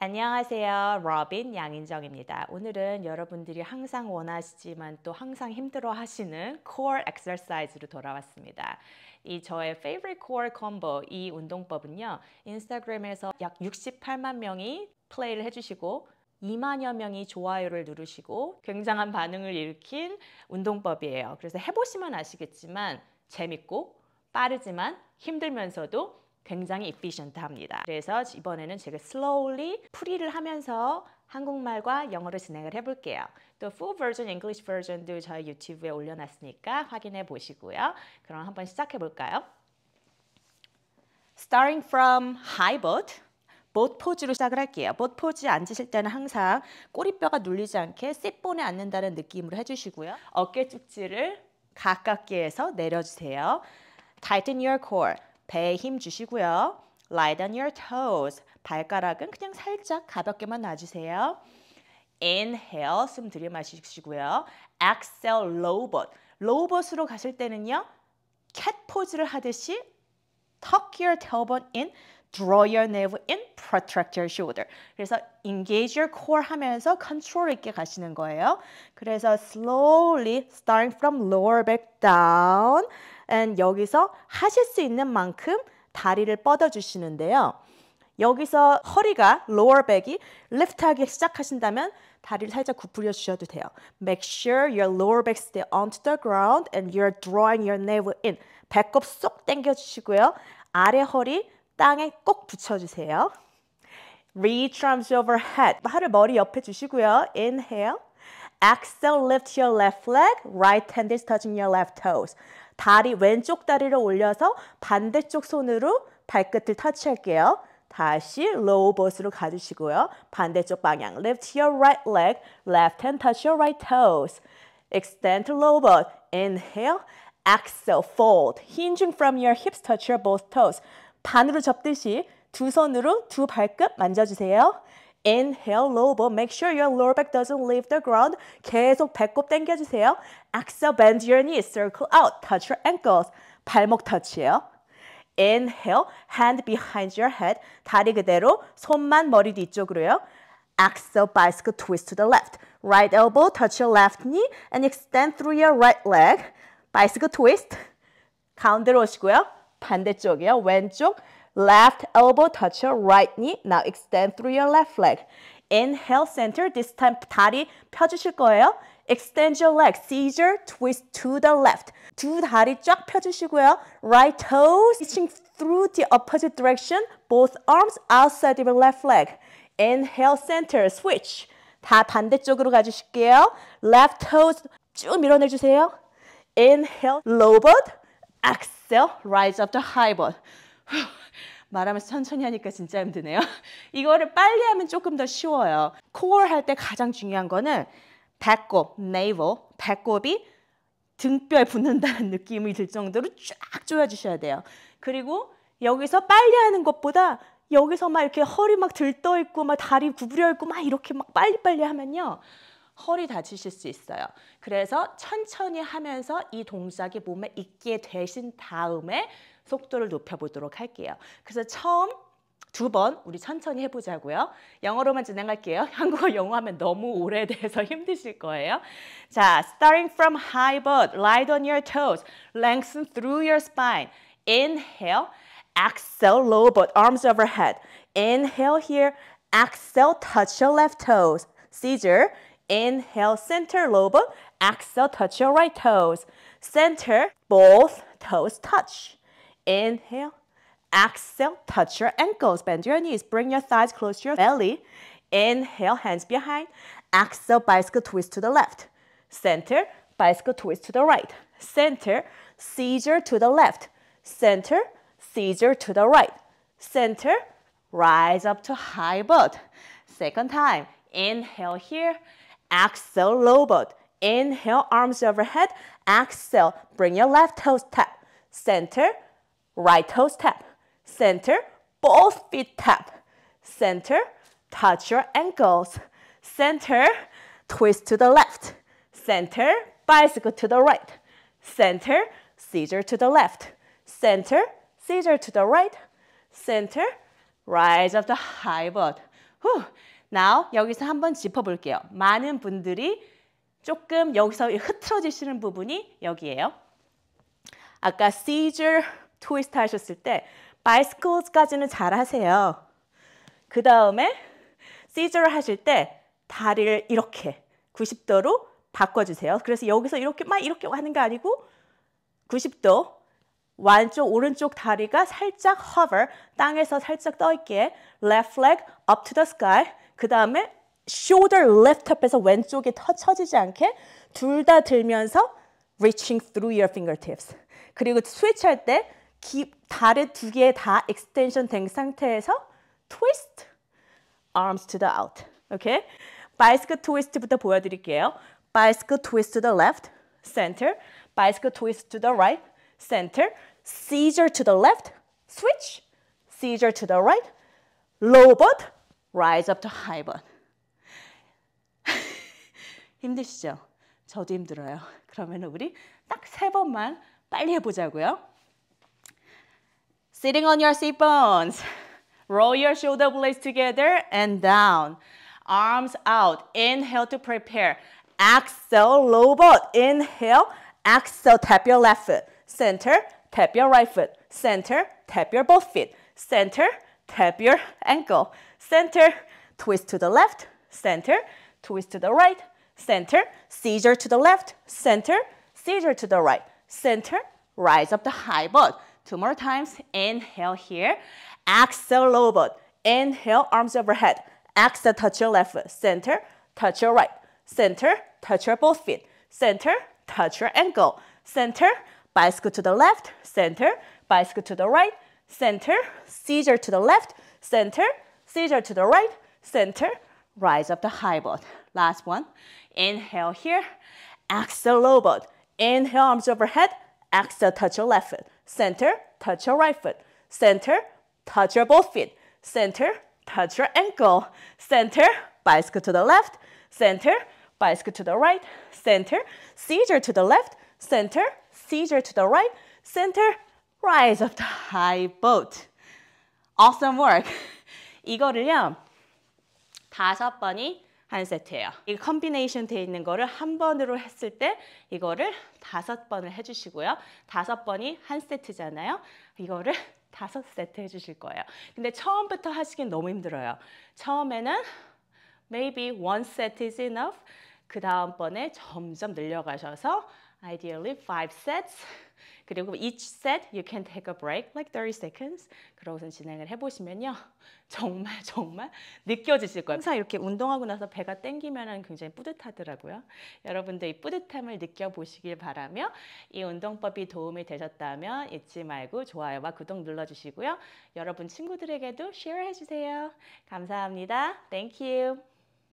안녕하세요. 로빈 양인정입니다. 오늘은 여러분들이 항상 원하시지만 또 항상 힘들어 하시는 core exercise로 돌아왔습니다. 이 저의 favorite core combo 이 운동법은요. 인스타그램에서 약 68만 명이 플레이를 해주시고 2만여 명이 좋아요를 누르시고 굉장한 반응을 일으킨 운동법이에요. 그래서 해보시면 아시겠지만 재밌고 빠르지만 힘들면서도 굉장히 efficient합니다. 그래서 이번에는 제가 slowly 풀이를 하면서 한국말과 영어를 진행을 해볼게요. 또 full version, English version도 저희 유튜브에 올려놨으니까 확인해 보시고요. 그럼 한번 시작해 볼까요? Starting from high boat. 봇 포즈로 시작을 할게요. 봇 포즈 앉으실 때는 항상 꼬리뼈가 눌리지 않게 쌔본에 앉는다는 느낌으로 해주시고요. 어깨 쪽지를 가깝게 해서 내려주세요. Tighten your core. 배에 힘 주시고요. Lie down your toes. 발가락은 그냥 살짝 가볍게만 놔주세요. Inhale, 숨 들이마시고요. Exhale, robot. 로봇으로 가실 때는요. 캣 포즈를 하듯이 tuck your tailbone in. draw your navel in, protract your shoulder. 그래서 engage your core 하면서 컨트롤 있게 가시는 거예요. 그래서 slowly starting from lower back down and 여기서 하실 수 있는 만큼 다리를 뻗어 주시는데요. 여기서 허리가 lower back이 lift하기 시작하신다면 다리를 살짝 구부려 주셔도 돼요. Make sure your lower back stay onto the ground and you're drawing your navel in. 배꼽 쏙 당겨 주시고요. 아래 허리 땅에 꼭 붙여주세요. Reach arms overhead. 팔을 머리 옆에 주시고요. Inhale. Exhale, lift your left leg. Right hand is touching your left toes. 다리, 왼쪽 다리를 올려서 반대쪽 손으로 발끝을 터치할게요. 다시 low 보스로 가주시고요. 반대쪽 방향. Lift your right leg. Left hand touch your right toes. Extend low boss. Inhale. Exhale, fold. Hinging from your hips touch your both toes. 반으로 접듯이 두 손으로 두 발끝 만져주세요. Inhale, low b u Make sure your lower back doesn't leave the ground. 계속 배꼽 당겨주세요. Exhale, bend your knees, circle out, touch your ankles. 발목 터치예요. Inhale, hand behind your head. 다리 그대로 손만 머리 뒤쪽으로요. Exhale, bicycle twist to the left. Right elbow, touch your left knee and extend through your right leg. Bicycle twist. 가운데로 오시고요. 반대쪽이요. 왼쪽 left elbow touch your right knee. Now extend through your left leg. Inhale center. This time 다리 펴주실 거예요. Extend your leg. Seizure twist to the left. 두 다리 쫙 펴주시고요. Right toes reaching through the opposite direction. Both arms outside of your left leg. Inhale center. Switch. 다 반대쪽으로 가주실게요. Left toes 쭉 밀어내주세요. Inhale, low bird, exhale. cell rise a f t h e high bond. 말하면서 천천히 하니까 진짜 힘드네요. 이거를 빨리 하면 조금 더 쉬워요. core 할때 가장 중요한 거는 배꼽, navel, 배꼽이 등뼈에 붙는다는 느낌이 들 정도로 쫙 조여주셔야 돼요. 그리고 여기서 빨리 하는 것보다 여기서 막 이렇게 허리 막 들떠 있고 막 다리 구부려 있고 막 이렇게 막 빨리빨리 하면요. 허리 다치실 수 있어요. 그래서 천천히 하면서 이 동작이 몸에 익게 되신 다음에 속도를 높여보도록 할게요. 그래서 처음 두 번 우리 천천히 해보자고요. 영어로만 진행할게요. 한국어 영어 하면 너무 오래돼서 힘드실 거예요. 자, starting from high butt, light on your toes, lengthen through your spine. Inhale, exhale, low butt, arms overhead. Inhale here, exhale, touch your left toes. Seizure. Inhale, center lobe. Exhale, touch your right toes. Center, both toes touch. Inhale, exhale, touch your ankles. Bend your knees. Bring your thighs close to your belly. Inhale, hands behind. Exhale, bicycle twist to the left. Center, bicycle twist to the right. Center, seizure to the left. Center, seizure to the right. Center, rise up to high boat. Second time. Inhale here. Exhale, low boat. Inhale, arms overhead. Exhale, bring your left toes tap. Center, right toes tap. Center, both feet tap. Center, touch your ankles. Center, twist to the left. Center, bicycle to the right. Center, scissor to the left. Center, scissor to the right. Center, rise of the high boat. Whew. Now 여기서 한번 짚어볼게요. 많은 분들이 조금 여기서 흐트러지시는 부분이 여기예요. 아까 seizure, twist 하셨을 때 bicycles까지는 잘 하세요. 그 다음에 seizure 하실 때 다리를 이렇게 90도로 바꿔주세요. 그래서 여기서 이렇게 막 이렇게 하는 게 아니고 90도 왼쪽 오른쪽 다리가 살짝 hover 땅에서 살짝 떠 있게 left leg up to the sky 그 다음에 shoulder lift up에서 왼쪽이 터쳐지지 않게 둘 다 들면서 reaching through your fingertips. 그리고 스위치할 때 다리 두개다 extension 된 상태에서 twist, arms to the out. Okay. Bicycle twist부터 보여드릴게요. Bicycle twist to the left, center. Bicycle twist to the right, center. seizure to the left, switch. seizure to the right, low 로봇, rise up to heaven. 힘드시죠? 저도 힘들어요. 그러면 우리 딱 세 번만 빨리 해보자고요. Sitting on your seat bones. Roll your shoulder blades together and down. Arms out. Inhale to prepare. Exhale, low boat. Inhale. Exhale, tap your left foot. Center, tap your right foot. Center, tap your both feet. Center, tap your ankle. Center, twist to the left, center, twist to the right, center, seizure to the left, center, seizure to the right, center, rise up the high butt. Two more times, inhale here, exhale low boat, inhale arms overhead, exhale touch your left foot, center, touch your right, center, touch your both feet, center, touch your ankle, center, bicycle to the left, center, bicycle to the right, center, seizure to the left, center, seizure to the right, center, rise up the high boat. Last one, inhale here, exhale low boat. Inhale, arms overhead, exhale, touch your left foot. Center, touch your right foot. Center, touch your both feet. Center, touch your ankle. Center, bicycle to the left. Center, bicycle to the right. Center, seizure to the left. Center, seizure to the right. Center, Rise of the high boat. Awesome work. 이거를요. 다섯 번이 한 세트예요. 이 컨비네이션 돼 있는 거를 한 번으로 했을 때 이거를 다섯 번을 해주시고요. 다섯 번이 한 세트잖아요. 이거를 다섯 세트 해주실 거예요. 근데 처음부터 하시긴 너무 힘들어요. 처음에는 maybe one set is enough. 그 다음번에 점점 늘려가셔서 ideally five sets. 그리고 each set you can take a break like 30 seconds. 그러고선 진행을 해보시면요. 정말 정말 느껴지실 거예요. 항상 이렇게 운동하고 나서 배가 땡기면 굉장히 뿌듯하더라고요. 여러분도 이 뿌듯함을 느껴보시길 바라며 이 운동법이 도움이 되셨다면 잊지 말고 좋아요와 구독 눌러주시고요. 여러분 친구들에게도 share 해주세요. 감사합니다. Thank you.